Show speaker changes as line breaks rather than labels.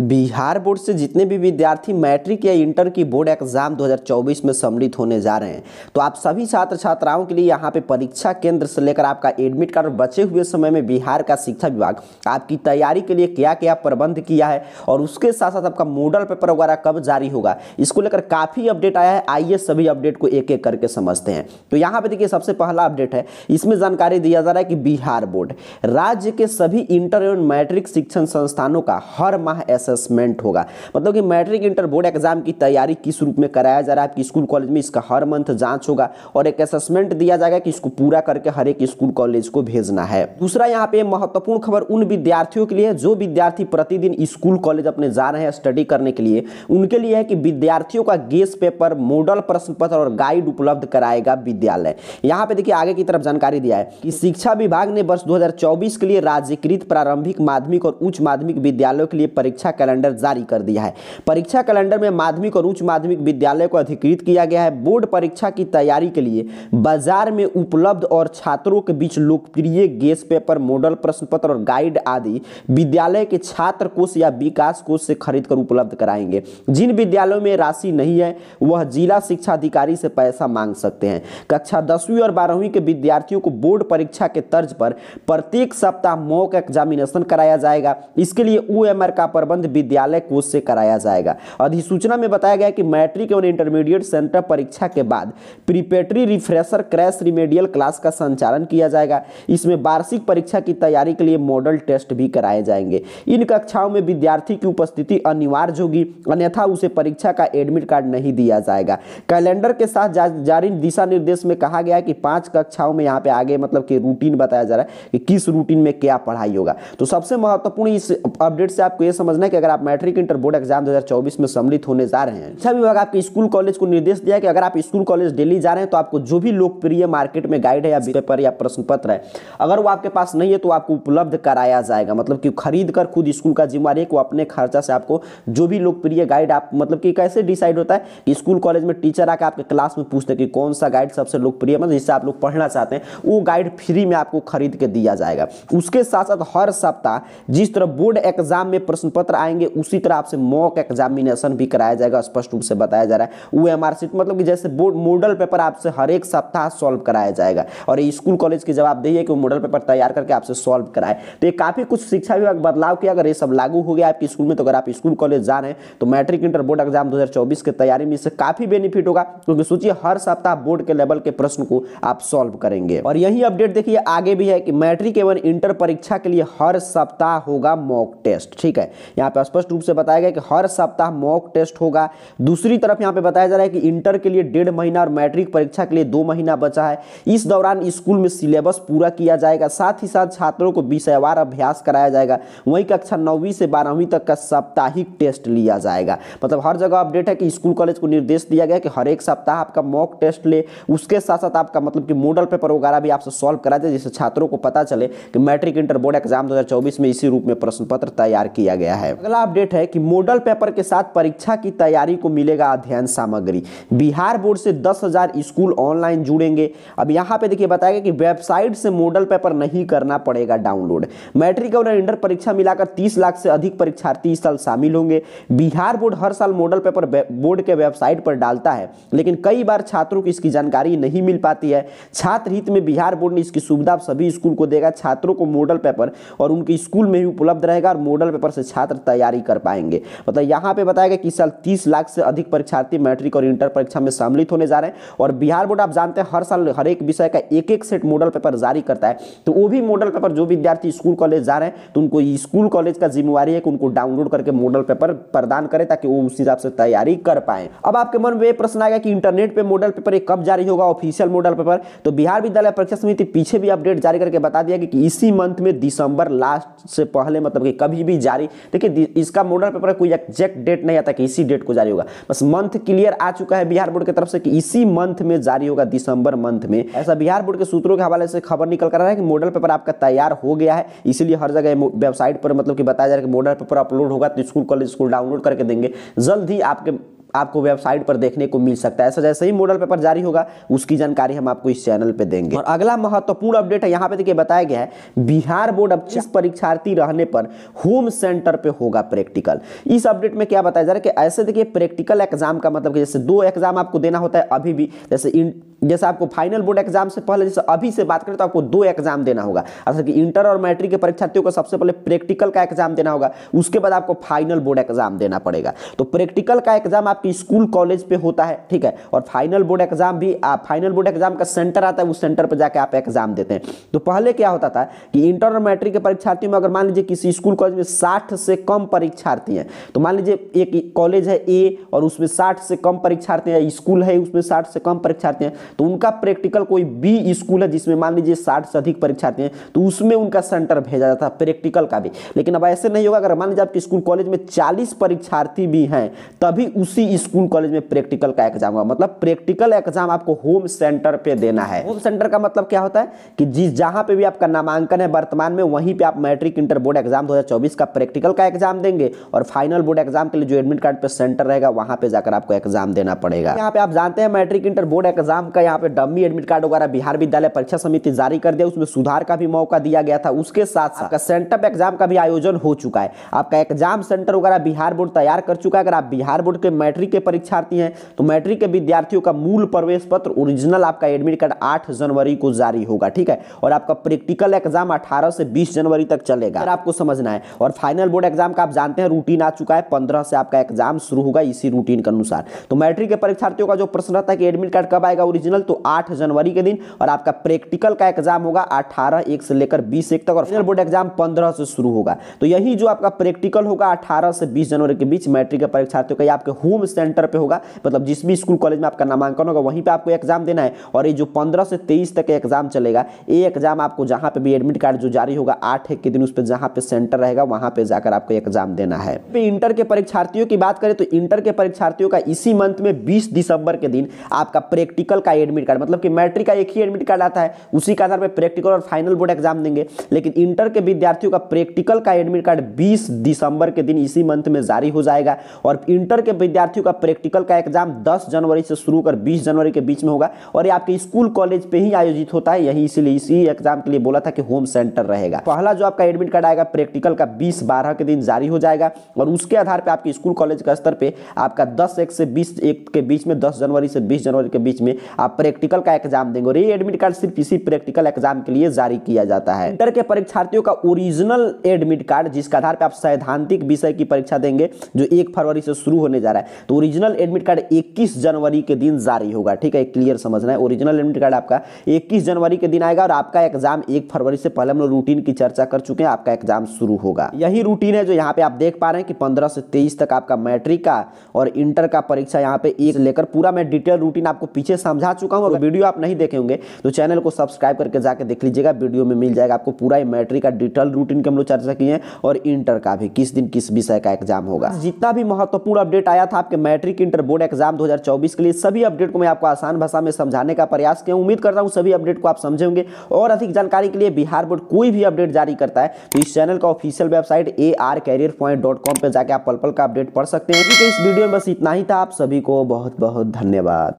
Bihar board से जितने भी विद्यार्थी मैट्रिक या इंटर की बोर्ड एग्जाम 2024 में सम्मिलित होने जा रहे हैं तो आप सभी छात्र छात्राओं के लिए यहाँ पे परीक्षा केंद्र से लेकर आपका एडमिट कार्ड बचे हुए समय में बिहार का शिक्षा विभाग आपकी तैयारी के लिए क्या क्या प्रबंध किया है और उसके साथ साथ आपका मॉडल पेपर वगैरह कब जारी होगा इसको लेकर काफ़ी अपडेट आया है आइए सभी अपडेट को एक एक करके समझते हैं तो यहाँ पर देखिए सबसे पहला अपडेट है इसमें जानकारी दिया जा रहा है कि बिहार बोर्ड राज्य के सभी इंटर एवं मैट्रिक शिक्षण संस्थानों का हर माह असेसमेंट होगा मतलब कि मैट्रिक इंटर बोर्ड एग्जाम की तैयारी किस रूप में कराया जा रहा है आपकी स्कूल कॉलेज में इसका हर मंथ जांच होगा और एक असेसमेंट दिया जाएगा कि इसको पूरा करके हर एक स्कूल कॉलेज को भेजना है दूसरा यहाँ पे महत्वपूर्ण खबर उन विद्यार्थियों के लिए जो विद्यार्थी प्रतिदिन स्कूल कॉलेज अपने जा रहे हैं स्टडी करने के लिए उनके लिए है कि विद्यार्थियों का गेस पेपर मॉडल प्रश्न पत्र और गाइड उपलब्ध कराएगा विद्यालय यहाँ पे देखिए आगे की तरफ जानकारी दिया है कि शिक्षा विभाग ने वर्ष 2024 के लिए राज्यकृत प्रारंभिक माध्यमिक और उच्च माध्यमिक विद्यालयों के लिए परीक्षा परीक्षा कैलेंडर जारी कर दिया है परीक्षा कैलेंडर में माध्यमिक और उच्च माध्यमिक विद्यालय को अधिकृत किया गया है बोर्ड परीक्षा की तैयारी के लिए बाजार में उपलब्ध और छात्रों के बीच लोकप्रिय गेस पेपर मॉडल प्रश्न पत्र और गाइड आदि विद्यालय के छात्र कोष या विकास कोष से खरीद कर उपलब्ध कराएंगे जिन विद्यालयों में राशि नहीं है वह जिला शिक्षा अधिकारी से पैसा मांग सकते हैं कक्षा दसवीं और बारहवीं के विद्यार्थियों को बोर्ड परीक्षा के तर्ज पर प्रत्येक सप्ताह मॉक एग्जामिनेशन कराया जाएगा इसके लिए ओ का प्रबंध संबंध विद्यालय कोष से कराया जाएगा अधिसूचना में बताया गया कि मैट्रिक एवं इंटरमीडिएट सेंटर परीक्षा के बाद preparatory refresher crash remedial class का संचालन किया जाएगा इसमें वार्षिक परीक्षा की तैयारी के लिए मॉडल टेस्ट भी कराए जाएंगे इन कक्षाओं में विद्यार्थी की उपस्थिति अनिवार्य होगी अन्यथा उसे परीक्षा का एडमिट कार्ड नहीं दिया जाएगा कैलेंडर के साथ जारी दिशा निर्देश में कहा गया कि पांच कक्षाओं में यहाँ पे आगे मतलब कि रूटीन बताया जा रहा है कि किस रूटीन में क्या पढ़ाई होगा तो सबसे महत्वपूर्ण इस अपडेट से आपको यह समझना कि अगर आप मैट्रिक इंटर बोर्ड एग्जाम 2024 में सम्मिलित होने जा रहे हैं शिक्षा विभाग आपके स्कूल कॉलेज को निर्देश दिया कि अगर आप स्कूल कॉलेज डेली जा रहे हैं तो आपको जो भी लोकप्रिय मार्केट में गाइड है या पेपर या प्रश्न पत्र है अगर वो आपके पास नहीं है तो आपको उपलब्ध कराया जाएगा मतलब कि खरीद कर खुद स्कूल का जिम्मेवारी है अपने खर्चा से आपको जो भी लोकप्रिय गाइड आप मतलब कि कैसे डिसाइड होता है स्कूल कॉलेज में टीचर आकर आपके क्लास में पूछते कि कौन सा गाइड सबसे लोकप्रिय मतलब जिससे आप लोग पढ़ना चाहते हैं वो गाइड फ्री में आपको खरीद के दिया जाएगा उसके साथ साथ हर सप्ताह जिस तरह बोर्ड एग्जाम में प्रश्न पत्र आएंगे उसी तरह आपसे मॉक एग्जामिनेशन भी कराया जाएगा स्पष्ट रूप से बताया जा रहा है वो एम मतलब कि जैसे बोर्ड मॉडल पेपर आपसे हर एक सप्ताह सॉल्व कराया जाएगा और ये स्कूल कॉलेज की जवाबदेही है कि वो मॉडल पेपर तैयार करके आपसे सॉल्व कराए तो ये काफ़ी कुछ शिक्षा विभाग बदलाव किया अगर ये सब लागू हो गया आपके स्कूल में तो अगर आप स्कूल कॉलेज जा रहे हैं तो मैट्रिक इंटर बोर्ड एग्जाम 2024 की तैयारी में इससे काफ़ी बेनिफिट होगा क्योंकि सोचिए हर सप्ताह बोर्ड के लेवल के प्रश्न को आप सॉल्व करेंगे और यही अपडेट देखिए आगे भी है कि मैट्रिक एवं इंटर परीक्षा के लिए हर सप्ताह होगा मॉक टेस्ट ठीक है यहाँ पे स्पष्ट रूप से बताया गया कि हर सप्ताह मॉक टेस्ट होगा दूसरी तरफ यहाँ पे बताया जा रहा है कि इंटर के लिए डेढ़ महीना और मैट्रिक परीक्षा के लिए दो महीना बचा है इस दौरान स्कूल में सिलेबस पूरा किया जाएगा साथ ही साथ छात्रों को विषयवार अभ्यास कराया जाएगा वहीं कक्षा नौवीं से बारहवीं तक का साप्ताहिक टेस्ट लिया जाएगा मतलब हर जगह अपडेट है कि स्कूल कॉलेज को निर्देश दिया गया कि हर एक सप्ताह आपका मॉक टेस्ट ले उसके साथ साथ आपका मतलब कि मॉडल पेपर वगैरह भी आपसे सॉल्व करा जाए जिससे छात्रों को पता चले कि मैट्रिक इंटर बोर्ड एग्जाम 2024 में इसी रूप में प्रश्न पत्र तैयार किया गया है अगला अपडेट है कि मॉडल पेपर के साथ परीक्षा की तैयारी को मिलेगा अध्ययन सामग्री बिहार बोर्ड से दस हजार स्कूल ऑनलाइन जुड़ेंगे अब यहाँ पे देखिए बताया गया कि वेबसाइट से मॉडल पेपर नहीं करना पड़ेगा डाउनलोड मैट्रिक और इंटर परीक्षा मिलाकर तीस लाख से अधिक परीक्षार्थी इस साल शामिल होंगे बिहार बोर्ड हर साल मॉडल पेपर बोर्ड के वेबसाइट पर डालता है लेकिन कई बार छात्रों को इसकी जानकारी नहीं मिल पाती है छात्र हित में बिहार बोर्ड ने इसकी सुविधा सभी स्कूल को देगा छात्रों को मॉडल पेपर और उनके स्कूल में ही उपलब्ध रहेगा और मॉडल पेपर से छात्र तैयारी कर पाएंगे मतलब यहाँ पे बताया गया कि साल तीस लाख से अधिक परीक्षार्थी मैट्रिक और इंटर परीक्षा में सम्मिलित होने जा रहे हैं और बिहार बोर्ड आप जानते हैं हर साल हर एक विषय का एक एक सेट मॉडल पेपर जारी करता है तो वो भी मॉडल पेपर जो विद्यार्थी स्कूल कॉलेज जा रहे हैं तो उनको स्कूल कॉलेज का जिम्मेवारी है कि उनको डाउनलोड करके मॉडल पेपर प्रदान करें ताकि वो उस हिसाब से तैयारी कर पाए अब आपके मन में प्रश्न आएगा कि इंटरनेट पर मॉडल पेपर कब जारी होगा ऑफिशियल मॉडल पेपर तो बिहार विद्यालय परीक्षा समिति पीछे भी अपडेट जारी करके बता दिया कि इसी मंथ में दिसंबर लास्ट से पहले मतलब कि कभी भी जारी देखिए इसका मॉडल पेपर का कोई एग्जैक्ट डेट नहीं आता कि इसी डेट को जारी होगा बस मंथ क्लियर आ चुका है बिहार बोर्ड की तरफ से कि इसी मंथ में जारी होगा दिसंबर मंथ में ऐसा बिहार बोर्ड के सूत्रों के हवाले से खबर निकल कर रहा है कि मॉडल पेपर आपका तैयार हो गया है इसीलिए हर जगह वेबसाइट पर मतलब कि बताया जा रहा है कि मॉडल पेपर अपलोड होगा तो स्कूल कॉलेज स्कूल डाउनलोड करके देंगे जल्द ही आपके आपको वेबसाइट पर देखने को मिल सकता है ऐसा जैसे ही मॉडल पेपर जारी होगा उसकी जानकारी हम आपको इस चैनल पर देंगे और अगला महत्वपूर्ण अपडेट है यहाँ पे देखिए बताया गया है बिहार बोर्ड अब जिस परीक्षार्थी रहने पर होम सेंटर पे होगा प्रैक्टिकल इस अपडेट में क्या बताया जा रहा है कि ऐसे देखिए प्रैक्टिकल एग्जाम का मतलब जैसे दो एग्जाम आपको देना होता है अभी भी जैसे जैसे आपको फाइनल बोर्ड एग्जाम से पहले जैसे अभी से बात करें तो आपको दो एग्जाम देना होगा अर्थात कि इंटर और मैट्रिक के परीक्षार्थियों को सबसे पहले प्रैक्टिकल का एग्जाम देना होगा उसके बाद आपको फाइनल बोर्ड एग्जाम देना पड़ेगा तो प्रैक्टिकल का एग्जाम आपके स्कूल कॉलेज पे होता है ठीक है और फाइनल बोर्ड एग्जाम भी आप फाइनल बोर्ड एग्जाम का सेंटर आता है उस सेंटर पर जाकर आप एग्जाम देते हैं तो पहले क्या होता था कि इंटर और मैट्रिक के परीक्षार्थियों में अगर मान लीजिए किसी स्कूल कॉलेज में साठ से कम परीक्षार्थी हैं तो मान लीजिए एक कॉलेज है ए और उसमें साठ से कम परीक्षार्थी हैं स्कूल है उसमें साठ से कम परीक्षार्थी हैं तो उनका प्रैक्टिकल कोई बी स्कूल है जिसमें मान लीजिए साठ से अधिक परीक्षार्थी हैं तो उसमें उनका सेंटर भेजा जाता है प्रैक्टिकल का भी लेकिन अब ऐसे नहीं होगा अगर मान लीजिए आपके स्कूल कॉलेज में चालीस परीक्षार्थी भी हैं तभी उसी स्कूल कॉलेज में प्रैक्टिकल का एग्जाम होगा मतलब प्रैक्टिकल एग्जाम आपको होम सेंटर पर देना है होम सेंटर का मतलब क्या होता है कि जिस जहाँ पर भी आपका नामांकन है वर्तमान में वहीं पर आप मैट्रिक इंटर बोर्ड एग्जाम दो का प्रैक्टिकल का एग्जाम देंगे और फाइनल बोर्ड एग्जाम के लिए जो एडमिट कार्ड पर सेंटर रहेगा वहाँ पर जाकर आपको एग्जाम देना पड़ेगा यहाँ पे आप जानते हैं मैट्रिक इंटर बोर्ड एग्जाम का का यहाँ पे डम्मी एडमिट कार्ड वगैरह बिहार विद्यालय परीक्षा समिति जारी कर दिया उसमें सुधार का भी मौका दिया गया था उसके साथ साथ सेंटअप एग्जाम का भी आयोजन हो चुका है आपका एग्जाम सेंटर वगैरह बिहार बोर्ड तैयार कर चुका है अगर आप बिहार बोर्ड के मैट्रिक के परीक्षार्थी हैं तो मैट्रिक के विद्यार्थियों का मूल प्रवेश पत्र ओरिजिनल आपका एडमिट कार्ड आठ जनवरी को जारी होगा ठीक है और आपका प्रैक्टिकल एग्जाम अठारह से बीस जनवरी तक चलेगा आपको समझना है और फाइनल बोर्ड एग्जाम का आप जानते हैं रूटीन आ चुका है पंद्रह से आपका एग्जाम शुरू होगा इसी रूटीन के अनुसार तो मैट्रिक के परीक्षार्थियों का जो प्रश्न रहता है कि एडमिट कार्ड कब आएगा ओरिजिनल रीजनल तो आठ जनवरी के दिन और आपका प्रैक्टिकल का एग्जाम होगा अठारह एक से लेकर बीस एक तक और फाइनल बोर्ड एग्जाम पंद्रह से शुरू होगा तो यही जो आपका प्रैक्टिकल होगा अठारह से बीस जनवरी के बीच मैट्रिक के परीक्षार्थियों का आपके होम सेंटर पर होगा मतलब जिस भी स्कूल कॉलेज में आपका नामांकन होगा वहीं पर आपको एग्जाम देना है और ये जो पंद्रह से तेईस तक एग्जाम चलेगा ये एग्जाम आपको जहाँ पर भी एडमिट कार्ड जो जारी होगा आठ के दिन उस पर जहाँ पे सेंटर रहेगा वहाँ पे जाकर आपको एग्जाम देना है इंटर तो के परीक्षार्थियों की बात करें तो इंटर के परीक्षार्थियों का इसी मंथ में 20 दिसंबर के दिन आपका प्रैक्टिकल का का एडमिट कार्ड मतलब कि मैट्रिक का एक ही एडमिट कार्ड आता है उसी के आधार पर प्रैक्टिकल और फाइनल बोर्ड एग्जाम देंगे लेकिन इंटर के विद्यार्थियों का प्रैक्टिकल का एडमिट कार्ड बीस दिसंबर के दिन इसी मंथ में जारी हो जाएगा और इंटर के विद्यार्थियों का प्रैक्टिकल का एग्जाम दस जनवरी से शुरू कर बीस जनवरी के बीच में होगा और ये आपके स्कूल कॉलेज पर ही आयोजित होता है यही इसीलिए इसी एग्जाम के लिए बोला था कि होम सेंटर रहेगा पहला जो आपका एडमिट कार्ड आएगा प्रैक्टिकल का बीस बारह के दिन जारी हो जाएगा और उसके आधार पर आपके स्कूल कॉलेज के स्तर पर आपका दस एक से बीस एक के बीच में दस जनवरी से बीस जनवरी के बीच में आप प्रैक्टिकल का एग्जाम देंगे ये एडमिट कार्ड सिर्फ इसी प्रैक्टिकल एग्जाम के लिए जारी किया जाता है इंटर के परीक्षार्थियों का ओरिजिनल एडमिट कार्ड जिसके आधार पर आप सैद्धांतिक विषय की परीक्षा देंगे जो एक फरवरी से शुरू होने जा रहा है तो ओरिजिनल एडमिट कार्ड इक्कीस जनवरी के दिन जारी होगा ठीक है क्लियर समझना है ओरिजिनल एडमिट कार्ड आपका इक्कीस जनवरी के दिन आएगा और आपका एग्जाम एक फरवरी से पहले हम लोग रूटीन की चर्चा कर चुके हैं आपका एग्जाम शुरू होगा यही रूटीन है जो यहाँ पे आप देख पा रहे हैं कि पंद्रह से तेईस तक आपका मैट्रिक का और इंटर का परीक्षा यहाँ पे एक लेकर पूरा मैं डिटेल रूटीन आपको पीछे समझा दिखा चुका हूँ अगर तो- वीडियो आप नहीं देखे होंगे तो चैनल को सब्सक्राइब करके जाकर देख लीजिएगा वीडियो में मिल जाएगा आपको पूरा ही मैट्रिक का डिटेल रूटीन की हम लोग चर्चा किए हैं और इंटर का भी किस दिन किस विषय का एग्जाम होगा जितना भी महत्वपूर्ण अपडेट आया था आपके मैट्रिक इंटर बोर्ड एग्जाम दो के लिए सभी अपडेट को मैं आपको आसान भाषा में समझाने का प्रयास किया उम्मीद करता हूँ सभी अपडेट को आप समझेंगे और अधिक जानकारी के लिए बिहार बोर्ड कोई भी अपडेट जारी करता है तो इस चैनल का official website A R career point dot com पर जाकर आप पल पल का अपडेट पढ़ सकते हैं ठीक इस वीडियो में बस इतना ही था आप सभी को बहुत बहुत धन्यवाद